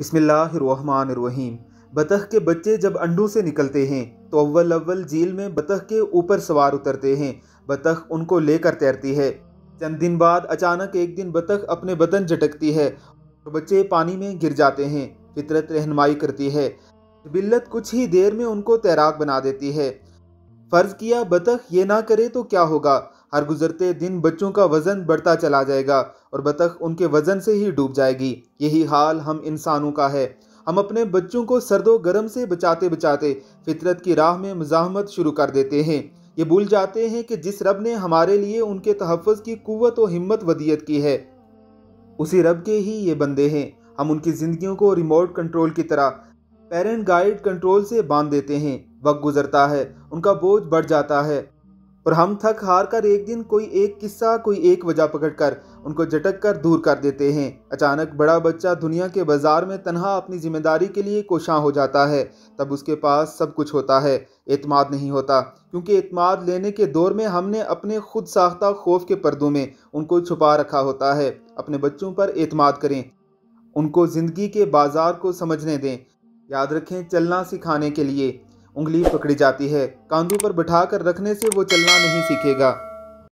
बिस्मिल्लाहिर्रहमानिर्रहीम बतख के बच्चे जब अंडों से निकलते हैं तो अव्वल अव्वल झील में बतख के ऊपर सवार उतरते हैं बतख उनको लेकर तैरती है चंद दिन बाद अचानक एक दिन बतख अपने बदन झटकती है और बच्चे पानी में गिर जाते हैं फितरत रहनुमाई करती है बिल्लत कुछ ही देर में उनको तैराक बना देती है फ़र्ज़ किया बतख ये ना करे तो क्या होगा हर गुजरते दिन बच्चों का वज़न बढ़ता चला जाएगा और बतख उनके वज़न से ही डूब जाएगी यही हाल हम इंसानों का है हम अपने बच्चों को सर्दो गर्म से बचाते बचाते फितरत की राह में मजाहमत शुरू कर देते हैं ये भूल जाते हैं कि जिस रब ने हमारे लिए उनके तहफ़ की कुत और हिम्मत वदियत की है उसी रब के ही ये बंदे हैं हम उनकी ज़िंदगियों को रिमोट कंट्रोल की तरह पेरेंट गाइड कंट्रोल से बांध देते हैं वक्त गुजरता है उनका बोझ बढ़ जाता है पर हम थक हार कर एक दिन कोई एक किस्सा कोई एक वजह पकड़कर उनको झटक कर दूर कर देते हैं अचानक बड़ा बच्चा दुनिया के बाजार में तनहा अपनी जिम्मेदारी के लिए कोशां हो जाता है तब उसके पास सब कुछ होता है एतमाद नहीं होता क्योंकि एतमाद लेने के दौर में हमने अपने खुद साख्ता खौफ के पर्दों में उनको छुपा रखा होता है अपने बच्चों पर एतमाद करें उनको ज़िंदगी के बाजार को समझने दें याद रखें चलना सिखाने के लिए उंगली पकड़ी जाती है कांधों पर बिठा कर रखने से वो चलना नहीं सीखेगा